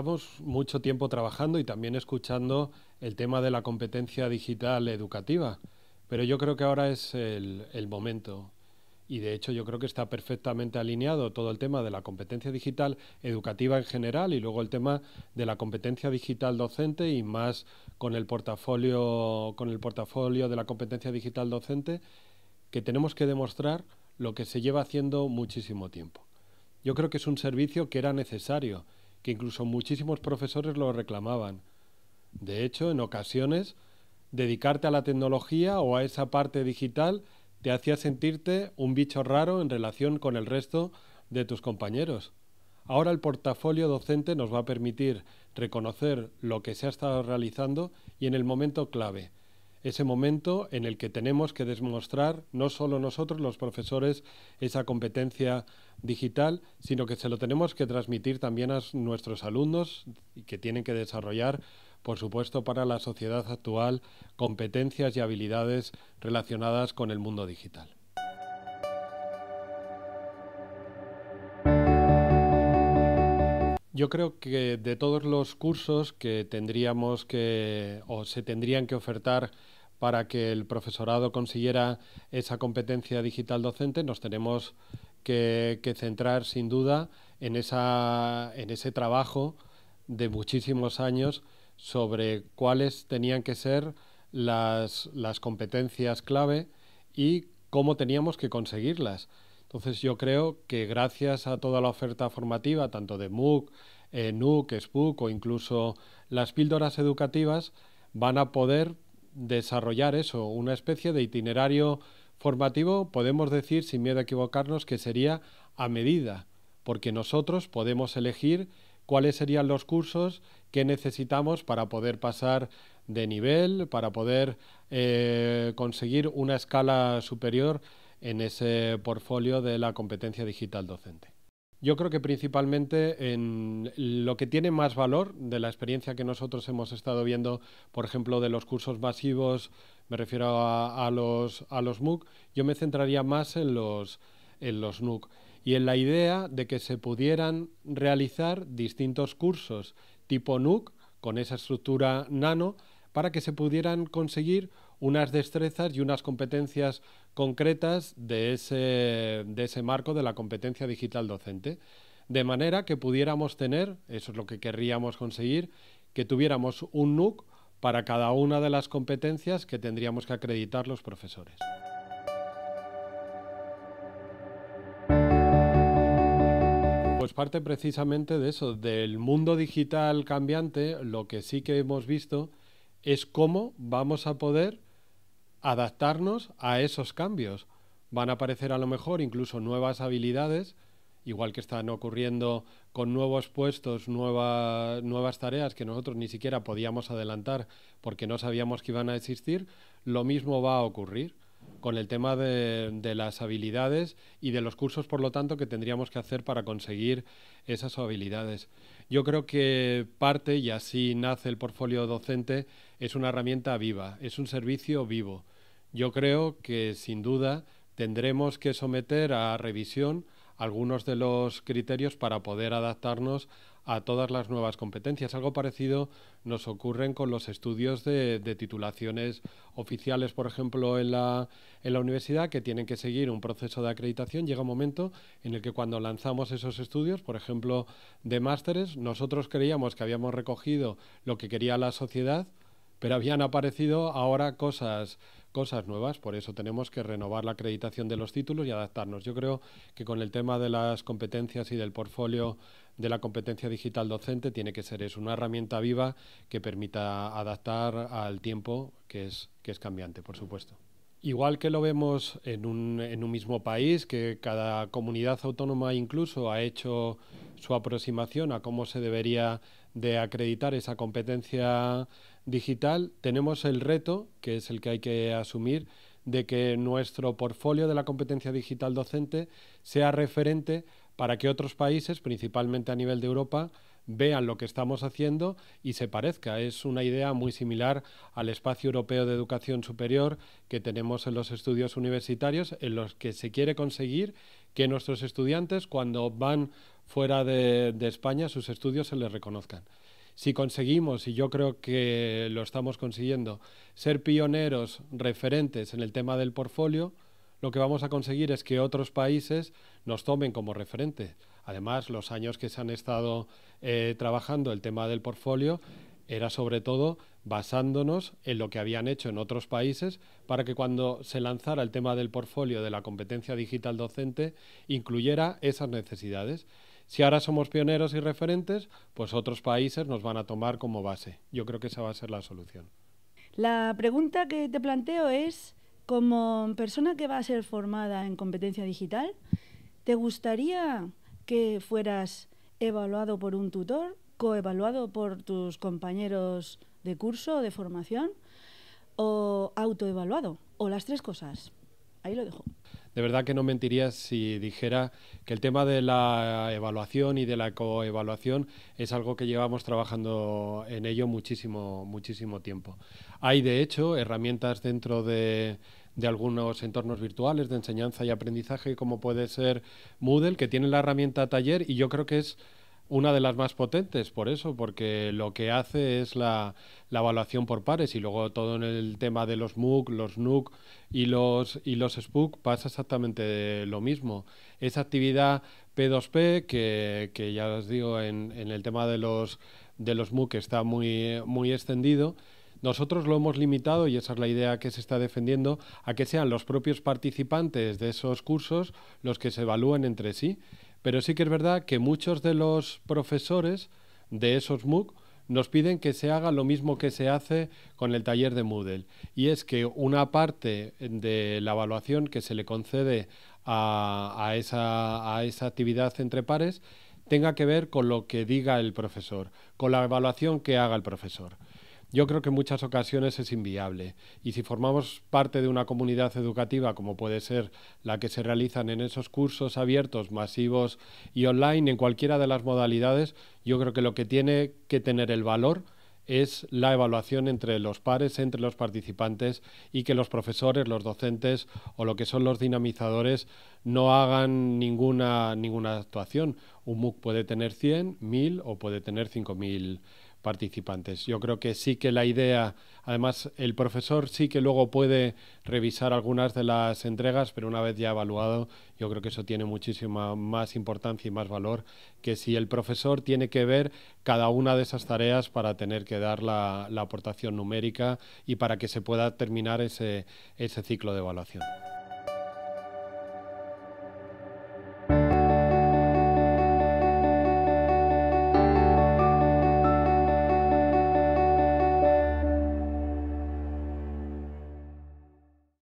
llevamos mucho tiempo trabajando y también escuchando el tema de la competencia digital educativa, pero yo creo que ahora es el, el momento. Y de hecho yo creo que está perfectamente alineado todo el tema de la competencia digital educativa en general y luego el tema de la competencia digital docente y más con el portafolio, con el portafolio de la competencia digital docente que tenemos que demostrar lo que se lleva haciendo muchísimo tiempo. Yo creo que es un servicio que era necesario que incluso muchísimos profesores lo reclamaban. De hecho, en ocasiones, dedicarte a la tecnología o a esa parte digital te hacía sentirte un bicho raro en relación con el resto de tus compañeros. Ahora el portafolio docente nos va a permitir reconocer lo que se ha estado realizando y en el momento clave, ese momento en el que tenemos que demostrar, no solo nosotros los profesores, esa competencia digital, sino que se lo tenemos que transmitir también a nuestros alumnos y que tienen que desarrollar, por supuesto, para la sociedad actual competencias y habilidades relacionadas con el mundo digital. Yo creo que de todos los cursos que tendríamos que o se tendrían que ofertar para que el profesorado consiguiera esa competencia digital docente, nos tenemos que, centrar sin duda en, ese trabajo de muchísimos años sobre cuáles tenían que ser las competencias clave y cómo teníamos que conseguirlas. Entonces yo creo que gracias a toda la oferta formativa, tanto de MOOC, eh, NUC, SPUC o incluso las píldoras educativas, van a poder desarrollar eso, una especie de itinerario formativo, podemos decir, sin miedo a equivocarnos, que sería a medida, porque nosotros podemos elegir cuáles serían los cursos que necesitamos para poder pasar de nivel, para poder eh, conseguir una escala superior en ese portfolio de la competencia digital docente. Yo creo que principalmente en lo que tiene más valor de la experiencia que nosotros hemos estado viendo, por ejemplo, de los cursos masivos, me refiero a, los, a MOOC, yo me centraría más en los, en NUC y en la idea de que se pudieran realizar distintos cursos tipo NUC con esa estructura nano para que se pudieran conseguir unas destrezas y unas competencias concretas de ese, marco de la competencia digital docente. De manera que pudiéramos tener, eso es lo que querríamos conseguir, que tuviéramos un NUC para cada una de las competencias que tendríamos que acreditar los profesores. Pues parte precisamente de eso, del mundo digital cambiante, lo que sí que hemos visto es cómo vamos a poder adaptarnos a esos cambios. Van a aparecer a lo mejor incluso nuevas habilidades, igual que están ocurriendo con nuevos puestos, nuevas tareas que nosotros ni siquiera podíamos adelantar porque no sabíamos que iban a existir, lo mismo va a ocurrir con el tema de, las habilidades y de los cursos, por lo tanto, que tendríamos que hacer para conseguir esas habilidades. Yo creo que parte, y así nace el portfolio docente, es una herramienta viva, es un servicio vivo. Yo creo que, sin duda, tendremos que someter a revisión algunos de los criterios para poder adaptarnos a todas las nuevas competencias. Algo parecido nos ocurren con los estudios de, titulaciones oficiales, por ejemplo, en la universidad, que tienen que seguir un proceso de acreditación. Llega un momento en el que cuando lanzamos esos estudios, por ejemplo, de másteres, nosotros creíamos que habíamos recogido lo que quería la sociedad, pero habían aparecido ahora cosas cosas nuevas, por eso tenemos que renovar la acreditación de los títulos y adaptarnos. Yo creo que con el tema de las competencias y del portfolio de la competencia digital docente tiene que ser eso, una herramienta viva que permita adaptar al tiempo que es, que es cambiante, por supuesto. Igual que lo vemos en un, mismo país, que cada comunidad autónoma incluso ha hecho su aproximación a cómo se debería de acreditar esa competencia digital, tenemos el reto, que es el que hay que asumir, de que nuestro portfolio de la competencia digital docente sea referente para que otros países, principalmente a nivel de Europa, vean lo que estamos haciendo y se parezca. Es una idea muy similar al espacio europeo de educación superior que tenemos en los estudios universitarios, en los que se quiere conseguir que nuestros estudiantes, cuando van fuera de, España, sus estudios se les reconozcan. Si conseguimos, y yo creo que lo estamos consiguiendo, ser pioneros referentes en el tema del portfolio, lo que vamos a conseguir es que otros países nos tomen como referente. Además, los años que se han estado eh, trabajando el tema del portfolio era sobre todo basándonos en lo que habían hecho en otros países para que cuando se lanzara el tema del portfolio de la competencia digital docente incluyera esas necesidades. Si ahora somos pioneros y referentes, pues otros países nos van a tomar como base. Yo creo que esa va a ser la solución. La pregunta que te planteo es, como persona que va a ser formada en competencia digital, ¿Te gustaría que fueras evaluado por un tutor, coevaluado por tus compañeros de curso o de formación, o autoevaluado, o las tres cosas? Ahí lo dejo. De verdad que no mentiría si dijera que el tema de la evaluación y de la coevaluación es algo que llevamos trabajando en ello muchísimo, muchísimo tiempo. Hay, de hecho, herramientas dentro de de algunos entornos virtuales de enseñanza y aprendizaje como puede ser Moodle, que tiene la herramienta taller y yo creo que es una de las más potentes, por eso, porque lo que hace es la, la, evaluación por pares y luego todo en el tema de los MOOC, los NUC y los, y los pasa exactamente lo mismo. Esa actividad P2P, que, que ya os digo, en, en, el tema de los, de los MOOC está muy, muy extendido, nosotros lo hemos limitado, y esa es la idea que se está defendiendo, a que sean los propios participantes de esos cursos los que se evalúen entre sí. Pero sí que es verdad que muchos de los profesores de esos MOOC nos piden que se haga lo mismo que se hace con el taller de Moodle, y es que una parte de la evaluación que se le concede a, a esa actividad entre pares tenga que ver con lo que diga el profesor, con la evaluación que haga el profesor. Yo creo que en muchas ocasiones es inviable y si formamos parte de una comunidad educativa como puede ser la que se realizan en esos cursos abiertos, masivos y online, en cualquiera de las modalidades, yo creo que lo que tiene que tener el valor es la evaluación entre los pares, entre los participantes y que los profesores, los docentes o lo que son los dinamizadores no hagan ninguna, ninguna actuación. Un MOOC puede tener 100, 1000 o puede tener 5000 participantes. Yo creo que sí que la idea, además el profesor sí que luego puede revisar algunas de las entregas, pero una vez ya evaluado, yo creo que eso tiene muchísima más importancia y más valor que si el profesor tiene que ver cada una de esas tareas para tener que dar la, aportación numérica y para que se pueda terminar ese, ese ciclo de evaluación.